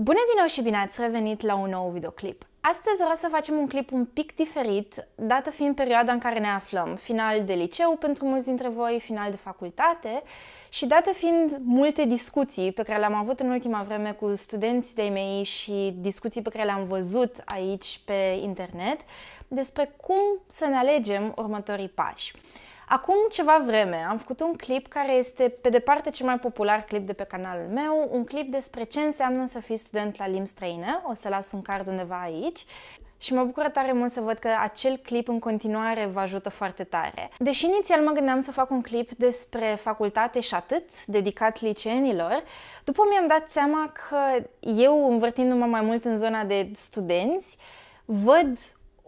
Bună din nou și bine ați revenit la un nou videoclip. Astăzi vreau să facem un clip un pic diferit, dată fiind perioada în care ne aflăm, final de liceu pentru mulți dintre voi, final de facultate și dată fiind multe discuții pe care le-am avut în ultima vreme cu studenții de mei și discuții pe care le-am văzut aici pe internet despre cum să ne alegem următorii pași. Acum ceva vreme am făcut un clip care este pe departe cel mai popular clip de pe canalul meu, un clip despre ce înseamnă să fii student la limbi străine, o să las un card undeva aici, și mă bucură tare mult să văd că acel clip în continuare vă ajută foarte tare. Deși inițial mă gândeam să fac un clip despre facultate și atât, dedicat liceenilor, după mi-am dat seama că eu, învârtindu-mă mai mult în zona de studenți, văd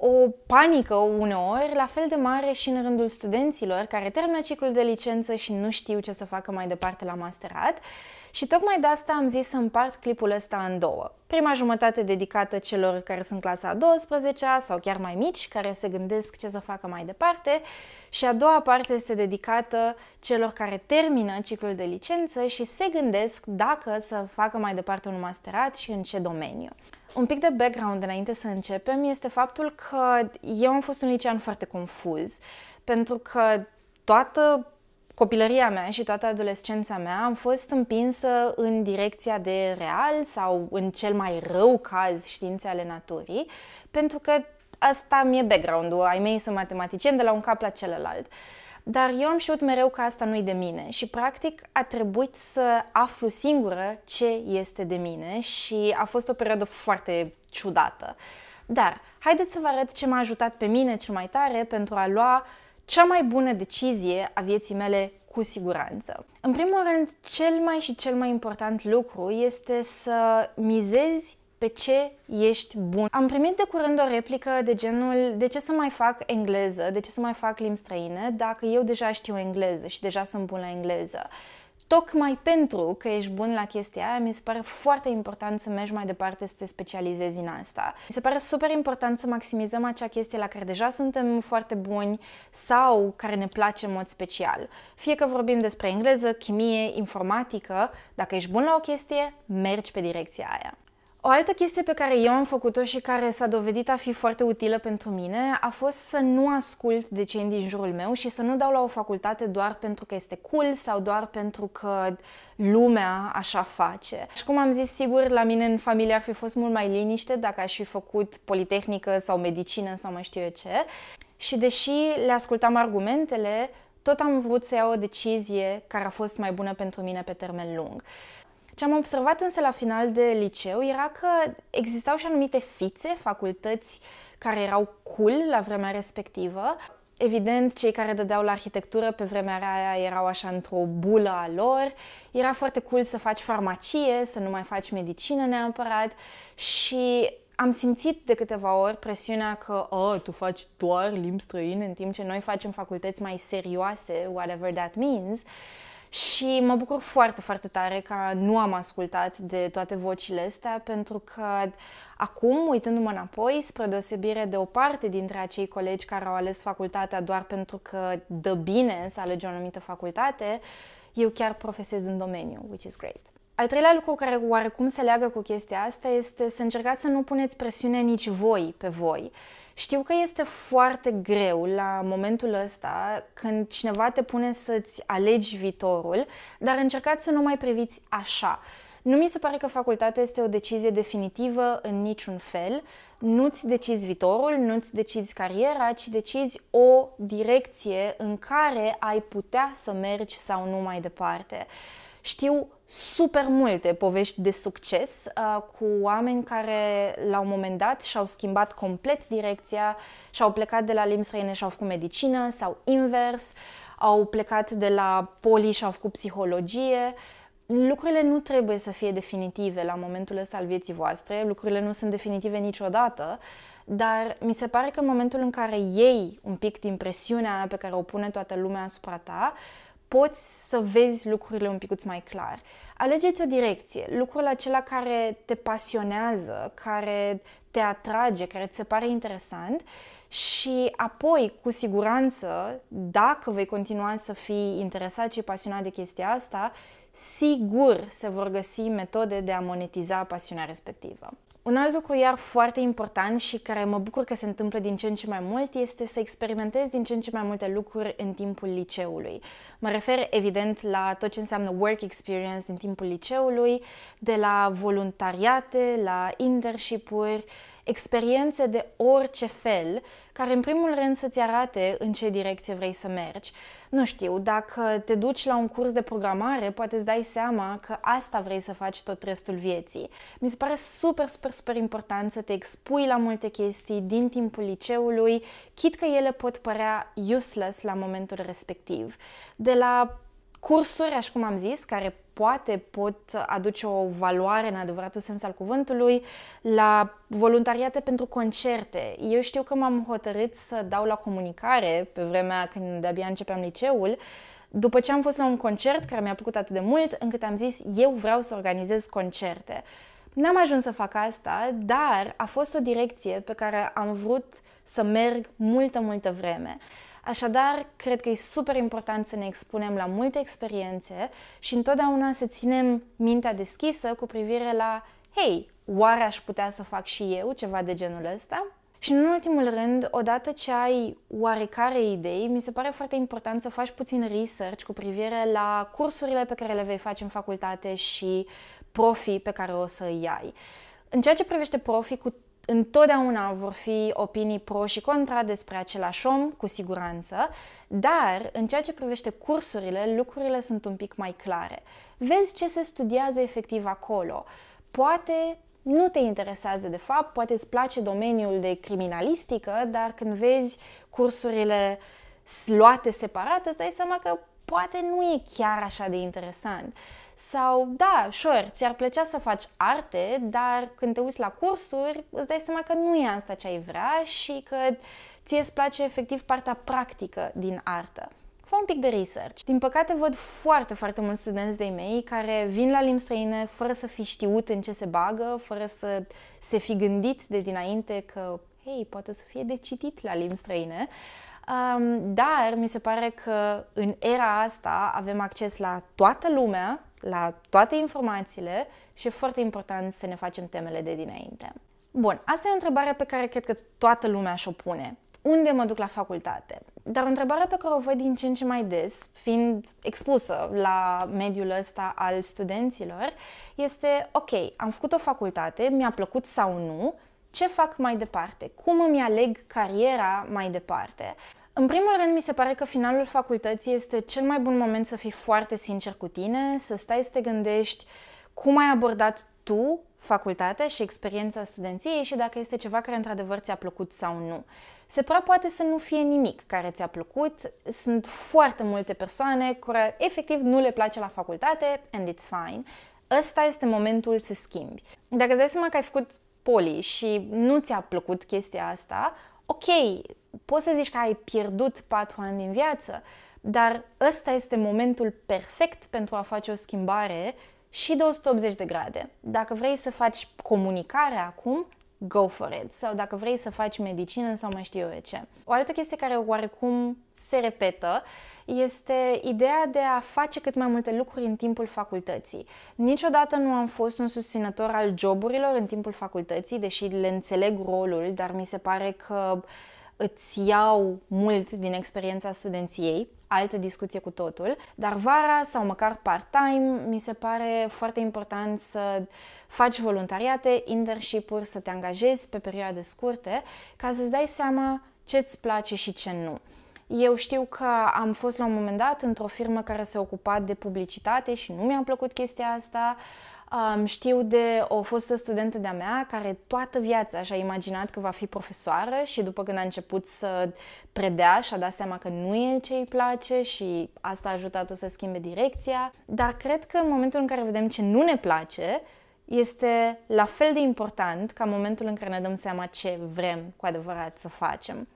o panică uneori, la fel de mare și în rândul studenților care termină ciclul de licență și nu știu ce să facă mai departe la masterat și tocmai de asta am zis să împart clipul ăsta în două. Prima jumătate dedicată celor care sunt clasa a 12-a sau chiar mai mici, care se gândesc ce să facă mai departe și a doua parte este dedicată celor care termină ciclul de licență și se gândesc dacă să facă mai departe un masterat și în ce domeniu. Un pic de background înainte să începem este faptul că eu am fost un licean foarte confuz, pentru că toată copilăria mea și toată adolescența mea am fost împinsă în direcția de real sau în cel mai rău caz științe ale naturii, pentru că asta mi-e background-ul, ai mei sunt matematicieni de la un cap la celălalt. Dar eu am știut mereu că asta nu-i de mine și practic a trebuit să aflu singură ce este de mine și a fost o perioadă foarte ciudată. Dar haideți să vă arăt ce m-a ajutat pe mine cel mai tare pentru a lua uh, cea mai bună decizie a vieții mele cu siguranță. În primul rând, cel mai și cel mai important lucru este să mizezi pe ce ești bun. Am primit de curând o replică de genul de ce să mai fac engleză, de ce să mai fac limbi străine dacă eu deja știu engleză și deja sunt bun la engleză tocmai pentru că ești bun la chestia aia, mi se pare foarte important să mergi mai departe să te specializezi în asta. Mi se pare super important să maximizăm acea chestie la care deja suntem foarte buni sau care ne place în mod special. Fie că vorbim despre engleză, chimie, informatică, dacă ești bun la o chestie, mergi pe direcția aia. O altă chestie pe care eu am făcut-o și care s-a dovedit a fi foarte utilă pentru mine a fost să nu ascult de cei din jurul meu și să nu dau la o facultate doar pentru că este cool sau doar pentru că lumea așa face. Și cum am zis, sigur, la mine în familie ar fi fost mult mai liniște dacă aș fi făcut politehnică sau medicină sau mai știu eu ce. Și deși le ascultam argumentele, tot am vrut să iau o decizie care a fost mai bună pentru mine pe termen lung. Ce am observat însă la final de liceu era că existau și anumite fițe, facultăți care erau cool la vremea respectivă. Evident, cei care dădeau la arhitectură pe vremea aia erau așa într-o bulă a lor. Era foarte cool să faci farmacie, să nu mai faci medicină neapărat și am simțit de câteva ori presiunea că oh, tu faci doar limbi străine în timp ce noi facem facultăți mai serioase, whatever that means. Uh, și mă bucur foarte, foarte tare că nu am ascultat de toate vocile astea, pentru că acum, uitându-mă înapoi, spre deosebire de o parte dintre acei colegi care au ales facultatea doar pentru că dă bine să alege o anumită facultate, eu chiar profesez în domeniu, which is great. Al treilea lucru care oarecum se leagă cu chestia asta este să încercați să nu puneți presiune nici voi pe voi. Știu că este foarte greu la momentul ăsta când cineva te pune să-ți alegi viitorul, dar încercați să nu mai priviți așa. Nu mi se pare că facultatea este o decizie definitivă în niciun fel. Nu-ți decizi viitorul, nu-ți decizi cariera, ci decizi o direcție în care ai putea să mergi sau nu mai departe. Știu super multe povești de succes uh, cu oameni care la un moment dat și-au schimbat complet direcția, și-au plecat de la limbi străine și-au făcut medicină sau invers, au plecat de la poli și-au făcut psihologie. Lucrurile nu trebuie să fie definitive la momentul ăsta al vieții voastre, lucrurile nu sunt definitive niciodată, dar mi se pare că în momentul în care iei un pic din presiunea pe care o pune toată lumea asupra ta, poți să vezi lucrurile un picuț mai clar. Alegeți o direcție, lucrul acela care te pasionează, care te atrage, care ți se pare interesant și apoi, cu siguranță, dacă vei continua să fii interesat și pasionat de chestia asta, sigur se vor găsi metode de a monetiza pasiunea respectivă. Un alt lucru iar foarte important și care mă bucur că se întâmplă din ce în ce mai mult este să experimentez din ce în ce mai multe lucruri în timpul liceului. Mă refer evident la tot ce înseamnă work experience din timpul liceului, de la voluntariate, la internship-uri, experiențe de orice fel, care în primul rând să-ți arate în ce direcție vrei să mergi. Nu știu, dacă te duci la un curs de programare, poate îți dai seama că asta vrei să faci tot restul vieții. Mi se pare super, super, super important să te expui la multe chestii din timpul liceului, chit că ele pot părea useless la momentul respectiv. De la cursuri, așa cum am zis, care poate pot aduce o valoare în adevăratul sens al cuvântului la voluntariate pentru concerte. Eu știu că m-am hotărât să dau la comunicare pe vremea când de-abia începeam liceul, după ce am fost la un concert care mi-a plăcut atât de mult, încât am zis eu vreau să organizez concerte. N-am ajuns să fac asta, dar a fost o direcție pe care am vrut să merg multă, multă vreme. Așadar, cred că e super important să ne expunem la multe experiențe și întotdeauna să ținem mintea deschisă cu privire la hei, oare aș putea să fac și eu ceva de genul ăsta? Și în ultimul rând, odată ce ai oarecare idei, mi se pare foarte important să faci puțin research cu privire la cursurile pe care le vei face în facultate și profii pe care o să îi ai. În ceea ce privește profi, cu întotdeauna vor fi opinii pro și contra despre același om, cu siguranță, dar în ceea ce privește cursurile, lucrurile sunt un pic mai clare. Vezi ce se studiază efectiv acolo. Poate nu te interesează de fapt, poate îți place domeniul de criminalistică, dar când vezi cursurile luate separat, îți dai seama că poate nu e chiar așa de interesant. Sau, da, sure, ți-ar plăcea să faci arte, dar când te uiți la cursuri, îți dai seama că nu e asta ce ai vrea și că ție îți place efectiv partea practică din artă. Fă un pic de research. Din păcate văd foarte, foarte mulți studenți de mei care vin la limbi străine fără să fi știut în ce se bagă, fără să se fi gândit de dinainte că, hei, poate o să fie de citit la limbi străine. Uh, Um, dar mi se pare că în era asta avem acces la toată lumea, la toate informațiile și e foarte important să ne facem temele de dinainte. Bun, asta e o întrebare pe care cred că toată lumea și-o pune. Unde mă duc la facultate? Dar o întrebare pe care o văd din ce în ce mai des, fiind expusă la mediul ăsta al studenților, este ok, am făcut o facultate, mi-a plăcut sau nu, ce fac mai departe? Cum îmi aleg cariera mai departe? În primul rând, mi se pare că finalul facultății este cel mai bun moment să fii foarte sincer cu tine, să stai să te gândești cum ai abordat tu facultatea și experiența studenției și dacă este ceva care într-adevăr ți-a plăcut sau nu. Se prea poate să nu fie nimic care ți-a plăcut, sunt foarte multe persoane care efectiv nu le place la facultate and it's fine. Ăsta este momentul să schimbi. Dacă îți dai seama că ai făcut poli și nu ți-a plăcut chestia asta, ok, poți să zici că ai pierdut patru ani din viață, dar ăsta este momentul perfect pentru a face o schimbare și 280 de grade. Dacă vrei să faci comunicare acum, go for it. Sau dacă vrei să faci medicină sau mai știu eu ce. O altă chestie care oarecum se repetă este ideea de a face cât mai multe lucruri în timpul facultății. Niciodată nu am fost un susținător al joburilor în timpul facultății, deși le înțeleg rolul, dar mi se pare că uh, îți iau mult din experiența studenției, altă discuție cu totul, dar vara sau măcar part-time mi se pare foarte important să faci voluntariate, internship-uri, să te angajezi pe perioade scurte ca să-ți dai seama ce îți place și ce nu. Eu știu că am fost la un moment dat într-o firmă care se ocupa de publicitate și nu mi-a plăcut chestia asta. Um, știu de o fostă studentă de-a mea care toată viața și-a imaginat că va fi profesoară și după când a început să predea și-a dat seama că nu e ce îi place și asta a ajutat-o să schimbe direcția. Dar cred că în momentul în care vedem ce nu ne place, este la fel de important ca momentul în care ne dăm seama ce vrem cu adevărat să facem.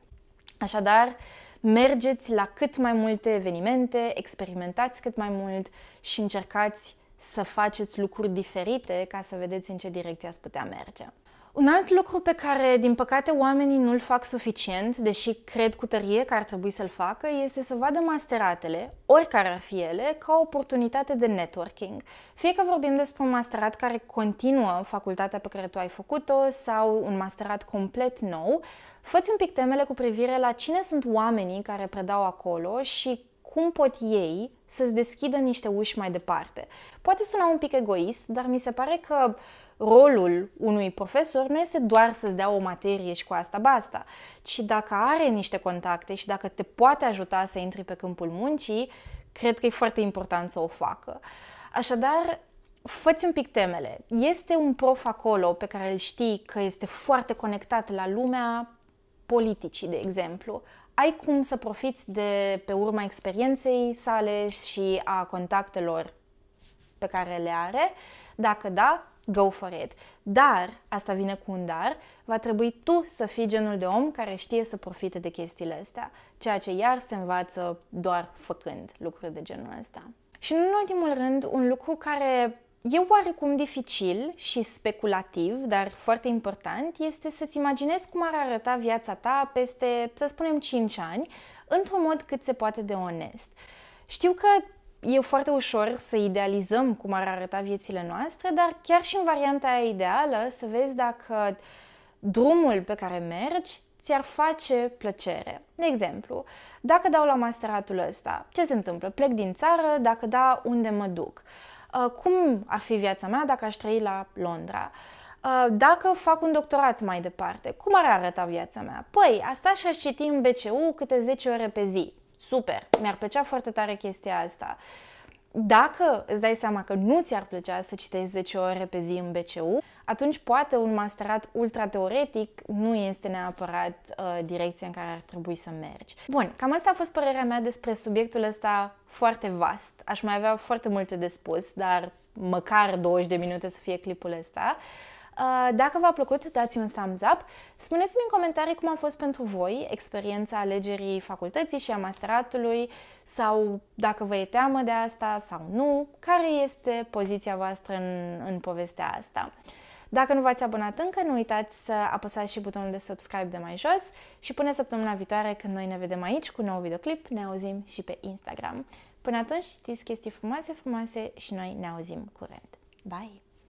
Așadar, mergeți la cât mai multe evenimente, experimentați cât mai mult și încercați să faceți lucruri diferite ca să vedeți în ce direcție ați putea merge. Un alt lucru pe care, din păcate, oamenii nu-l fac suficient, deși cred cu tărie că ar trebui să-l facă, este să vadă masteratele, oricare ar fi ele, ca o oportunitate de networking. Fie că vorbim despre un masterat care continuă facultatea pe care tu ai făcut-o sau un masterat complet nou, Făți un pic temele cu privire la cine sunt oamenii care predau acolo și cum pot ei să-ți deschidă niște uși mai departe. Poate suna un pic egoist, dar mi se pare că rolul unui profesor nu este doar să-ți dea o materie și cu asta basta, ci dacă are niște contacte și dacă te poate ajuta să intri pe câmpul muncii, cred că e foarte important să o facă. Așadar, făți un pic temele. Este un prof acolo pe care îl știi că este foarte conectat la lumea politicii, de exemplu ai cum să profiți de pe urma experienței sale și a contactelor pe care le are? Dacă da, go for it. Dar, asta vine cu un dar, va trebui tu să fii genul de om care știe să profite de chestiile astea, ceea ce iar se învață doar făcând lucruri de genul ăsta. Și în ultimul rând, un lucru care E oarecum dificil și speculativ, dar foarte important, este să-ți imaginezi cum ar arăta viața ta peste, să spunem, 5 ani, într-un mod cât se poate de onest. Știu că e foarte ușor să idealizăm cum ar arăta viețile noastre, dar chiar și în varianta aia ideală să vezi dacă drumul pe care mergi ți-ar face plăcere. De exemplu, dacă dau la masteratul ăsta, ce se întâmplă? Plec din țară, dacă da, unde mă duc? Uh, cum ar fi viața mea dacă aș trăi la Londra, uh, dacă fac un doctorat mai departe, cum ar arăta viața mea? Păi, asta și-aș citi în BCU câte 10 ore pe zi. Super, mi-ar plăcea foarte tare chestia asta. Uh, dacă îți dai seama că nu ți-ar plăcea să citești 10 ore pe zi în BCU, atunci poate un masterat ultra-teoretic nu este neapărat uh, direcția în care ar trebui să mergi. Bun, cam asta a fost părerea mea despre subiectul ăsta foarte vast. Aș mai avea foarte multe de spus, dar măcar 20 de minute să fie clipul ăsta. Uh, Uh, dacă v-a plăcut, dați un thumbs up. Spuneți-mi în comentarii cum a fost pentru voi experiența alegerii facultății și a masteratului sau dacă vă e teamă de asta sau nu, care este poziția voastră în, în povestea asta. Dacă nu v-ați abonat încă, nu uitați să apăsați și butonul de subscribe de mai jos și până săptămâna viitoare când noi ne vedem aici cu un nou videoclip, ne auzim și pe Instagram. Până atunci, știți chestii frumoase, frumoase și noi ne auzim curent. Bye!